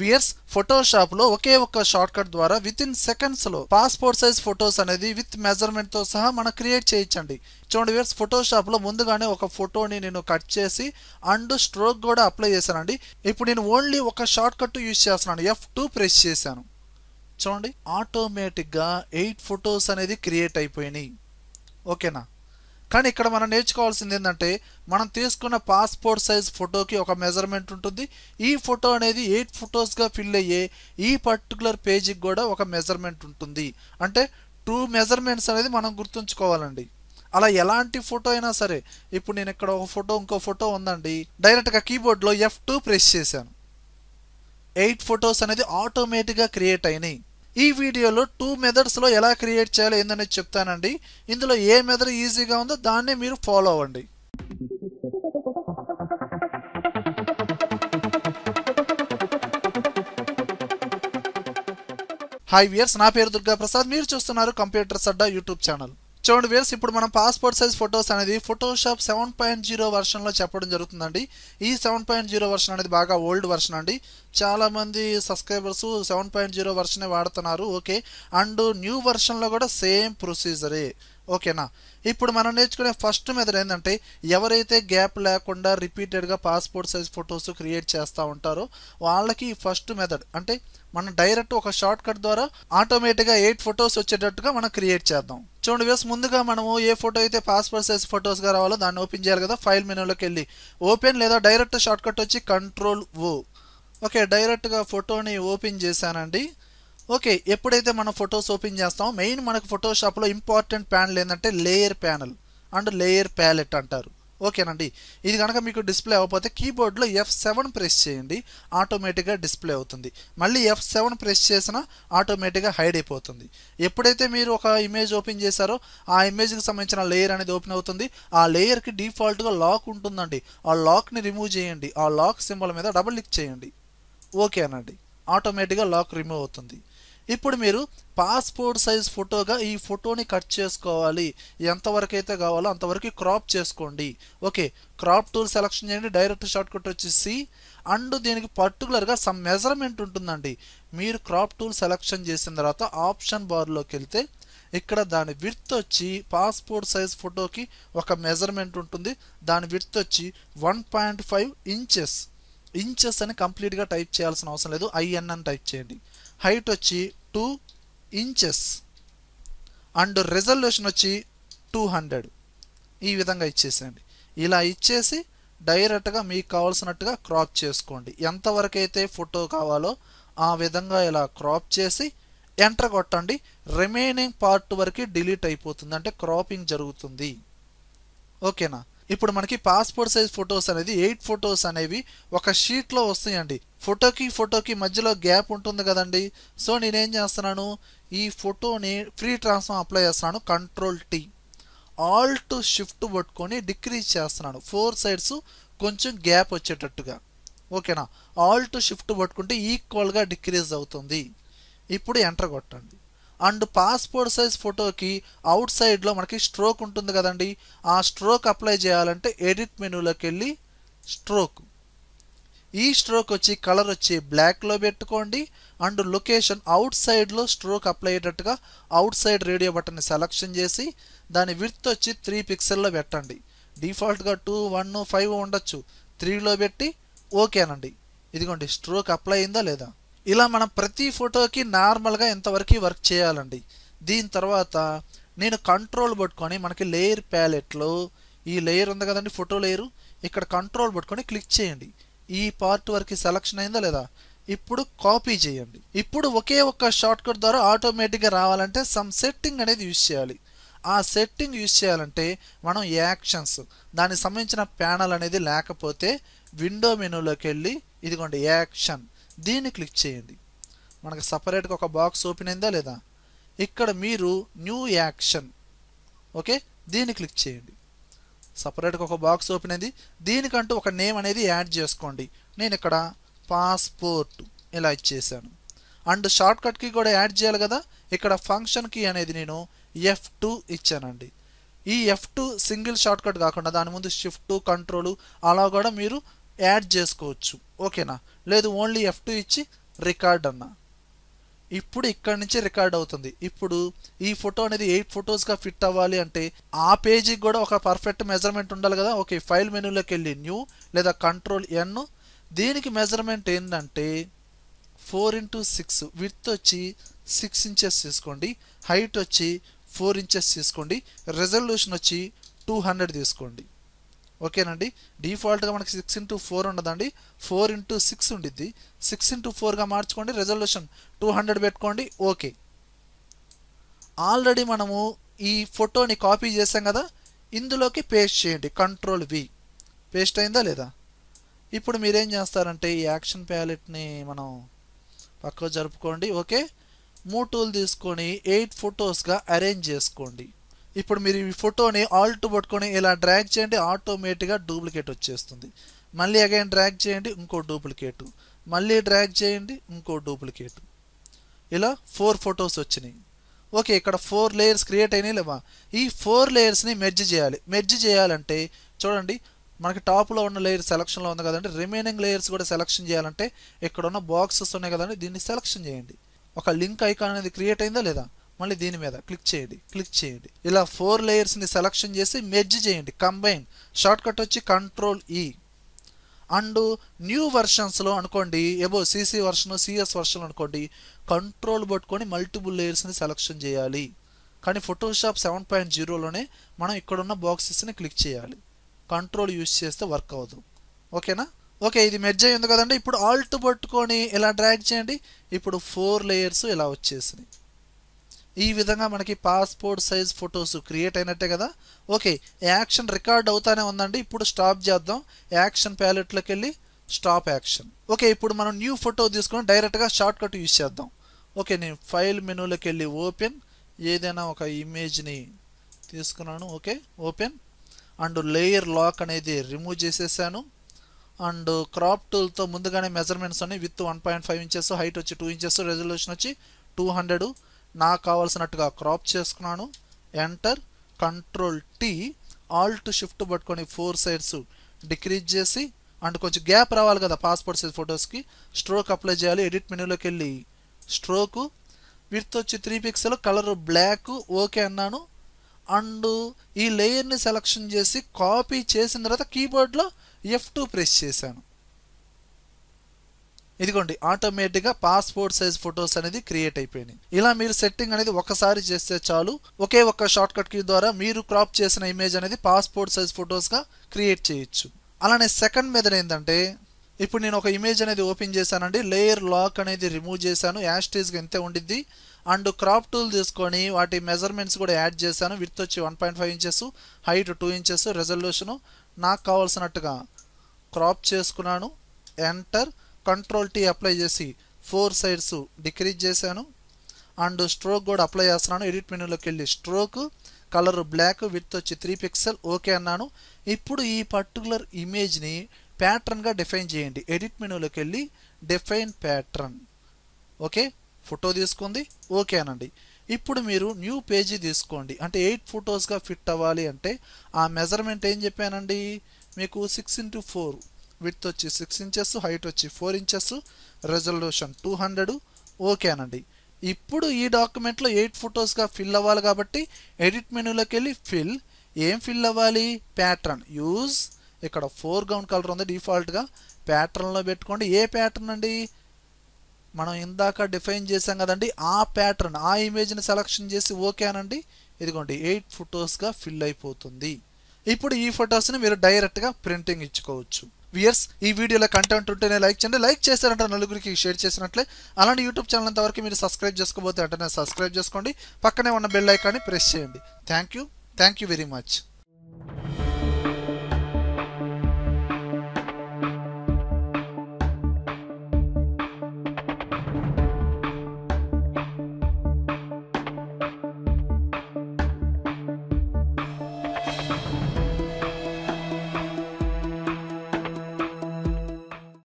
weirs Photoshop లో ఒకే ఒక్క షార్ట్ కట్ ద్వారా విత్ ఇన్ సెకండ్స్ లో పాస్పోర్ట్ సైజ్ ఫొటోస్ అనేది విత్ మెజర్మెంట్ తో సహా మనం క్రియేట్ చేయించండి చూడండి వియర్స్ ఫోటోషాప్ లో ముందుగానే ఒక ఫోటోని నేను కట్ చేసి అండ్ స్ట్రోక్ కూడా అప్లై చేశానండి ఇప్పుడు నేను ఓన్లీ ఒక షార్ట్ కట్ యూజ్ చేస్తున్నాను ఎఫ్ టూ ప్రెస్ చేశాను చూడండి ఆటోమేటిక్గా ఎయిట్ ఫొటోస్ అనేది క్రియేట్ అయిపోయినాయి ఓకేనా కానీ ఇక్కడ మనం నేర్చుకోవాల్సింది ఏంటంటే మనం తీసుకున్న పాస్పోర్ట్ సైజ్ ఫోటోకి ఒక మెజర్మెంట్ ఉంటుంది ఈ ఫోటో అనేది ఎయిట్ ఫొటోస్గా ఫిల్ అయ్యే ఈ పర్టికులర్ పేజీకి కూడా ఒక మెజర్మెంట్ ఉంటుంది అంటే టూ మెజర్మెంట్స్ అనేది మనం గుర్తుంచుకోవాలండి అలా ఎలాంటి ఫోటో అయినా సరే ఇప్పుడు నేను ఇక్కడ ఒక ఫోటో ఇంకో ఫోటో ఉందండి డైరెక్ట్గా కీబోర్డ్లో ఎఫ్ టూ ప్రెస్ చేశాను ఎయిట్ ఫొటోస్ అనేది ఆటోమేటిక్గా క్రియేట్ అయినాయి ఈ వీడియోలో టూ మెథడ్స్లో ఎలా క్రియేట్ చేయాలో ఏందనేది చెప్తానండి ఇందులో ఏ మెథడ్ ఈజీగా ఉందో దాన్నే మీరు ఫాలో అవ్వండి హాయ్ వియర్స్ నా పేరు దుర్గా ప్రసాద్ మీరు చూస్తున్నారు కంప్యూటర్ సడ్డా యూట్యూబ్ ఛానల్ చూడండి వేర్స్ ఇప్పుడు మనం పాస్పోర్ట్ సైజ్ ఫొటోస్ అనేది ఫోటోషాప్ సెవెన్ పాయింట్ జీరో వర్షన్లో చెప్పడం జరుగుతుందండి ఈ సెవెన్ పాయింట్ జీరో వర్షన్ అనేది బాగా ఓల్డ్ వర్షన్ అండి చాలామంది సబ్స్క్రైబర్స్ సెవెన్ పాయింట్ జీరో వర్షనే వాడుతున్నారు ఓకే అండ్ న్యూ వర్షన్లో కూడా సేమ్ ప్రొసీజరే ఓకేనా ఇప్పుడు మనం నేర్చుకునే ఫస్ట్ మెథడ్ ఏంటంటే ఎవరైతే గ్యాప్ లేకుండా రిపీటెడ్గా పాస్పోర్ట్ సైజ్ ఫొటోస్ క్రియేట్ చేస్తూ ఉంటారో వాళ్ళకి ఈ ఫస్ట్ మెథడ్ అంటే మనం డైరెక్ట్ ఒక షార్ట్ కట్ ద్వారా ఆటోమేటిక్గా ఎయిట్ ఫొటోస్ వచ్చేటట్టుగా మనం క్రియేట్ చేద్దాం చూడండి వేస్ ముందుగా మనము ఏ ఫోటో అయితే పాస్పోర్ట్ సైజ్ ఫొటోస్గా రావాలో దాన్ని ఓపెన్ చేయాలి కదా ఫైల్ మెనూలోకి వెళ్ళి ఓపెన్ లేదా డైరెక్ట్ షార్ట్ కట్ వచ్చి కంట్రోల్ ఓ ఓకే డైరెక్ట్గా ఫోటోని ఓపెన్ చేశానండి ఓకే ఎప్పుడైతే మనం ఫొటోస్ ఓపెన్ చేస్తామో మెయిన్ మనకు ఫోటోషాప్లో ఇంపార్టెంట్ ప్యానల్ ఏంటంటే layer panel and layer palette అంటారు ఓకేనండి ఇది కనుక మీకు డిస్ప్లే అవ్వకపోతే కీబోర్డ్లో ఎఫ్ సెవెన్ ప్రెస్ చేయండి ఆటోమేటిక్గా డిస్ప్లే అవుతుంది మళ్ళీ ఎఫ్ సెవెన్ ప్రెస్ చేసినా ఆటోమేటిక్గా హైడ్ అయిపోతుంది ఎప్పుడైతే మీరు ఒక ఇమేజ్ ఓపెన్ చేశారో ఆ ఇమేజ్కి సంబంధించిన లేయర్ అనేది ఓపెన్ అవుతుంది ఆ లేయర్కి డిఫాల్ట్గా లాక్ ఉంటుందండి ఆ లాక్ని రిమూవ్ చేయండి ఆ లాక్ సింబల్ మీద డబుల్ క్లిక్ చేయండి ఓకేనండి ఆటోమేటిక్గా లాక్ రిమూవ్ అవుతుంది ఇప్పుడు మీరు పాస్పోర్ట్ సైజ్ ఫోటోగా ఈ ఫోటోని కట్ చేసుకోవాలి ఎంతవరకు అయితే కావాలో అంతవరకు క్రాప్ చేసుకోండి ఓకే క్రాప్ టూల్ సెలక్షన్ చేయండి డైరెక్ట్ షార్ట్ కట్ వచ్చేసి అండ్ దీనికి పర్టికులర్గా సమ్ మెజర్మెంట్ ఉంటుందండి మీరు క్రాప్ టూల్ సెలక్షన్ చేసిన తర్వాత ఆప్షన్ బార్లోకి వెళ్తే ఇక్కడ దాని విత్ వచ్చి పాస్పోర్ట్ సైజ్ ఫోటోకి ఒక మెజర్మెంట్ ఉంటుంది దాని విర్త్ వచ్చి one point five inches inches అని కంప్లీట్గా టైప్ చేయాల్సిన అవసరం లేదు ఐఎన్ అని టైప్ చేయండి హైట్ వచ్చి టూ ఇంచెస్ అండ్ రిజల్యూషన్ వచ్చి టూ హండ్రెడ్ ఈ విధంగా ఇచ్చేసేయండి ఇలా ఇచ్చేసి డైరెక్ట్గా మీకు కావాల్సినట్టుగా క్రాప్ చేసుకోండి ఎంతవరకు అయితే ఫోటో కావాలో ఆ విధంగా ఇలా క్రాప్ చేసి ఎంటర్ కొట్టండి రిమైనింగ్ పార్ట్ వరకు డిలీట్ అయిపోతుంది అంటే క్రాపింగ్ జరుగుతుంది ఓకేనా ఇప్పుడు మనకి పాస్పోర్ట్ సైజ్ ఫొటోస్ అనేది ఎయిట్ ఫొటోస్ అనేవి ఒక షీట్లో వస్తాయండి ఫోటోకి ఫోటోకి మధ్యలో గ్యాప్ ఉంటుంది కదండి సో నేనేం చేస్తున్నాను ఈ ఫోటోని ఫ్రీ ట్రాన్స్ఫార్మ్ అప్లై చేస్తున్నాను కంట్రోల్ టీ ఆల్ట్ షిఫ్ట్ పట్టుకొని డిక్రీజ్ చేస్తున్నాను ఫోర్ సైడ్స్ కొంచెం గ్యాప్ వచ్చేటట్టుగా ఓకేనా ఆల్ట్ షిఫ్ట్ పట్టుకుంటే ఈక్వల్గా డిక్రీజ్ అవుతుంది ఇప్పుడు ఎంటర్ కొట్టండి అండ్ పాస్పోర్ట్ సైజ్ ఫోటోకి అవుట్ సైడ్లో మనకి స్ట్రోక్ ఉంటుంది కదండి ఆ స్ట్రోక్ అప్లై చేయాలంటే ఎడిట్ మెనూలోకి వెళ్ళి స్ట్రోక్ ఈ స్ట్రోక్ వచ్చి కలర్ వచ్చి బ్లాక్లో పెట్టుకోండి అండ్ లొకేషన్ అవుట్ సైడ్లో స్ట్రోక్ అప్లై అయ్యేటట్టుగా అవుట్ సైడ్ రేడియో బటన్ని సెలక్షన్ చేసి దాని విత్ వచ్చి త్రీ పిక్సెల్లో పెట్టండి డిఫాల్ట్గా టూ వన్ ఫైవ్ ఉండొచ్చు త్రీలో పెట్టి ఓకేనండి ఇదిగోండి స్ట్రోక్ అప్లై అయిందా లేదా ఇలా మనం ప్రతి ఫోటోకి నార్మల్గా ఎంతవరకు వర్క్ చేయాలండి దీని తర్వాత నేను కంట్రోల్ పట్టుకొని మనకి లేయర్ ప్యాలెట్లో ఈ లేయర్ ఉంది కదండి ఫోటో లేయరు ఇక్కడ కంట్రోల్ పట్టుకొని క్లిక్ చేయండి ఈ పార్ట్ వరకు సెలక్షన్ అయిందా లేదా ఇప్పుడు కాపీ చేయండి ఇప్పుడు ఒకే ఒక్క షార్ట్ కట్ ద్వారా ఆటోమేటిక్గా రావాలంటే సమ్ సెట్టింగ్ అనేది యూజ్ చేయాలి ఆ సెట్టింగ్ యూజ్ చేయాలంటే మనం యాక్షన్స్ దానికి సంబంధించిన ప్యానల్ అనేది లేకపోతే విండో మెనూలోకి వెళ్ళి ఇదిగోండి యాక్షన్ దీన్ని క్లిక్ చేయండి మనకు సపరేట్గా ఒక బాక్స్ ఓపెన్ అయిందా లేదా ఇక్కడ మీరు న్యూ యాక్షన్ ఓకే దీన్ని క్లిక్ చేయండి సపరేట్గా ఒక బాక్స్ ఓపెన్ అయింది దీనికంటూ ఒక నేమ్ అనేది యాడ్ చేసుకోండి నేను ఇక్కడ పాస్పోర్ట్ ఇలా ఇచ్చేసాను అండ్ షార్ట్ కట్కి కూడా యాడ్ చేయాలి కదా ఇక్కడ ఫంక్షన్ కీ అనేది నేను ఎఫ్ టూ ఇచ్చానండి ఈ F two single shortcut కాకుండా దాని ముందు షిఫ్ట్ కంట్రోల్ అలా కూడా మీరు యాడ్ చేసుకోవచ్చు ఓకేనా లేదు ఓన్లీ ఎఫ్ టూ ఇచ్చి రికార్డ్ అన్న ఇప్పుడు ఇక్కడ నుంచి రికార్డ్ అవుతుంది ఇప్పుడు ఈ ఫోటో అనేది ఎయిట్ ఫొటోస్గా ఫిట్ అవ్వాలి అంటే ఆ పేజీకి కూడా ఒక పర్ఫెక్ట్ మెజర్మెంట్ ఉండాలి కదా ఓకే ఫైల్ మెనూలోకి వెళ్ళి న్యూ లేదా కంట్రోల్ ఎన్ దీనికి మెజర్మెంట్ ఏంటంటే ఫోర్ ఇంటూ సిక్స్ విత్ వచ్చి సిక్స్ ఇంచెస్ తీసుకోండి హైట్ వచ్చి ఫోర్ ఇంచెస్ తీసుకోండి రెజల్యూషన్ వచ్చి టూ హండ్రెడ్ తీసుకోండి ఓకేనండి డిఫాల్ట్గా మనకి సిక్స్ ఇంటూ ఫోర్ ఉండదండి ఫోర్ ఇంటూ సిక్స్ ఉండిద్ది సిక్స్ ఇంటూ ఫోర్గా మార్చుకోండి రెజల్యూషన్ టూ హండ్రెడ్ పెట్టుకోండి ఓకే ఆల్రెడీ మనము ఈ ఫోటోని కాపీ చేసాం కదా ఇందులోకి పేస్ట్ చేయండి కంట్రోల్ వి పేస్ట్ అయిందా లేదా ఇప్పుడు మీరేం చేస్తారంటే ఈ యాక్షన్ ప్యాలెట్ని మనం పక్కకు జరుపుకోండి ఓకే టూలు తీసుకొని ఎయిట్ ఫొటోస్గా అరేంజ్ చేసుకోండి ఇప్పుడు మీరు ఈ ఫోటోని ఆల్ట్ పట్టుకొని ఇలా డ్రాగ్ చేయండి ఆటోమేటిక్గా డూప్లికేట్ వచ్చేస్తుంది మళ్ళీ అగైన్ డ్రాగ్ చేయండి ఇంకో డూప్లికేటు మళ్ళీ డ్రాగ్ చేయండి ఇంకో డూప్లికేట్ ఇలా ఫోర్ ఫొటోస్ వచ్చినాయి ఓకే ఇక్కడ ఫోర్ లేయర్స్ క్రియేట్ అయినాయి లేవా ఈ ఫోర్ లేయర్స్ని మెర్జ్ చేయాలి మెర్జ్ చేయాలంటే చూడండి మనకి టాప్లో ఉన్న లేయర్ సెలక్షన్లో ఉంది కదండి రిమైనింగ్ లేయర్స్ కూడా సెలక్షన్ చేయాలంటే ఇక్కడ ఉన్న బాక్సెస్ ఉన్నాయి కదండి దీన్ని సెలక్షన్ చేయండి ఒక లింక్ ఐకాన్ అనేది క్రియేట్ అయిందా లేదా మళ్ళీ దీని మీద క్లిక్ చేయండి క్లిక్ చేయండి ఇలా ఫోర్ లేయర్స్ని సెలక్షన్ చేసి మెర్జ్ చేయండి కంబైన్ షార్ట్కట్ వచ్చి కంట్రోల్ ఈ అండ్ న్యూ వెర్షన్స్లో అనుకోండి Adobe CC version CS version అనుకోండి కంట్రోల్ పట్టుకొని మల్టిపుల్ లేయర్స్ని సెలక్షన్ చేయాలి కానీ ఫోటోషాప్ సెవెన్ పాయింట్ జీరోలోనే మనం ఇక్కడున్న బాక్సెస్ని క్లిక్ చేయాలి కంట్రోల్ యూస్ చేస్తే వర్క్ అవుతుంది ఓకేనా ఓకే ఇది మెర్జ్ అయ్యింది కదండి ఇప్పుడు ఆల్ట్ పట్టుకొని ఇలా డ్రాగ్ చేయండి ఇప్పుడు ఫోర్ లేయర్స్ ఇలా వచ్చేసినాయి ఈ విధంగా మనకి పాస్పోర్ట్ సైజ్ ఫొటోస్ క్రియేట్ అయినట్టే కదా ఓకే యాక్షన్ రికార్డ్ అవుతానే ఉందండి ఇప్పుడు స్టాప్ చేద్దాం యాక్షన్ ప్యాలెట్లోకి వెళ్ళి స్టాప్ యాక్షన్ ఓకే ఇప్పుడు మనం న్యూ ఫోటో తీసుకొని డైరెక్ట్గా షార్ట్ కట్ యూస్ చేద్దాం ఓకే నేను ఫైల్ మెనూలోకి వెళ్ళి ఓపెన్ ఏదైనా ఒక ఇమేజ్ని తీసుకున్నాను okay open and layer lock అనేది రిమూవ్ చేసేసాను అండ్ క్రాప్ టూల్తో ముందుగానే మెజర్మెంట్స్ అని width one point five inches height వచ్చి టూ ఇంచెస్ రెజల్యూషన్ వచ్చి టూ హండ్రెడ్ నాకు కావాల్సినట్టుగా క్రాప్ చేసుకున్నాను enter control T alt shift పట్టుకొని ఫోర్ సైడ్స్ డిక్రీజ్ చేసి అండ్ కొంచెం గ్యాప్ రావాలి కదా పాస్పోర్ట్ సైజ్ ఫొటోస్కి స్ట్రోక్ అప్లై చేయాలి ఎడిట్ మెనూలోకి వెళ్ళి స్ట్రోకు విత్ వచ్చి three pixel colour black okay అన్నాను అండ్ ఈ లేయర్ని సెలక్షన్ చేసి కాపీ చేసిన తర్వాత కీబోర్డ్లో ఎఫ్ టూ ప్రెస్ చేశాను ఇదిగోండి ఆటోమేటిక్గా పాస్పోర్ట్ సైజ్ ఫొటోస్ అనేది క్రియేట్ అయిపోయినాయి ఇలా మీరు సెట్టింగ్ అనేది ఒకసారి చేస్తే చాలు ఒకే ఒక్క షార్ట్ కట్ కీ ద్వారా మీరు క్రాప్ చేసిన ఇమేజ్ అనేది పాస్పోర్ట్ సైజ్ ఫొటోస్గా క్రియేట్ చేయొచ్చు అలానే సెకండ్ మెథడ్ ఏంటంటే ఇప్పుడు నేను ఒక ఇమేజ్ అనేది ఓపెన్ చేశానండి లేయర్ లాక్ అనేది రిమూవ్ చేశాను యాస్టేజ్గా ఎంత ఉండిద్ది అండ్ క్రాప్ టూల్ తీసుకొని వాటి మెజర్మెంట్స్ కూడా యాడ్ చేశాను విత్ వచ్చి one point five inches height two inches resolution నాకు కావాల్సినట్టుగా క్రాప్ చేసుకున్నాను ఎంటర్ కంట్రోల్ టీ అప్లై చేసి ఫోర్ సైడ్స్ డిక్రీజ్ చేశాను అండ్ స్ట్రోక్ కూడా అప్లై చేస్తున్నాను ఎడిట్ మెనూలోకి వెళ్ళి స్ట్రోక్ కలర్ బ్లాక్ విత్ వచ్చి త్రీ పిక్సెల్ ఓకే అన్నాను ఇప్పుడు ఈ పర్టికులర్ ఇమేజ్ని ప్యాటర్న్గా డిఫైన్ చేయండి ఎడిట్ మెనూలోకి వెళ్ళి డిఫైన్ ప్యాటర్న్ ఓకే ఫోటో తీసుకుంది ఓకే అనండి ఇప్పుడు మీరు న్యూ పేజీ తీసుకోండి అంటే ఎయిట్ ఫొటోస్గా ఫిట్ అవ్వాలి అంటే ఆ మెజర్మెంట్ ఏం చెప్పానండి మీకు సిక్స్ ఇంటూ ఫోర్ విత్ వచ్చి సిక్స్ ఇంచెస్ హైట్ వచ్చి four inches resolution two hundred ఓకేనండి ఇప్పుడు ఈ డాక్యుమెంట్లో ఎయిట్ ఫొటోస్గా ఫిల్ అవ్వాలి కాబట్టి ఎడిట్ మెనూలోకి వెళ్ళి ఫిల్ ఏం ఫిల్ అవ్వాలి ప్యాటర్న్ యూజ్ ఇక్కడ ఫోర్ గ్రౌండ్ కలర్ ఉంది డిఫాల్ట్గా ప్యాటర్న్లో పెట్టుకోండి ఏ ప్యాటర్న్ అండి మనం ఇందాక డిఫైన్ చేసాం కదండి ఆ ప్యాటర్న్ ఆ ఇమేజ్ని సెలక్షన్ చేసి ఓకేనండి ఇదిగోండి ఎయిట్ ఫొటోస్గా ఫిల్ అయిపోతుంది ఇప్పుడు ఈ ఫొటోస్ని మీరు డైరెక్ట్గా ప్రింటింగ్ ఇచ్చుకోవచ్చు వియర్స్ ఈ వీడియోలో కంటెంట్ ఉంటేనే లైక్ చేయండి లైక్ చేశారంటే నలుగురికి షేర్ చేసినట్లే అలాంటి యూట్యూబ్ ఛానల్ అంతవరకు మీరు సబ్స్క్రైబ్ చేసుకోబోతే అంటేనే సబ్స్క్రైబ్ చేసుకోండి పక్కనే ఉన్న బెల్ ఐకాన్ని ప్రెస్ చేయండి thank you thank you very much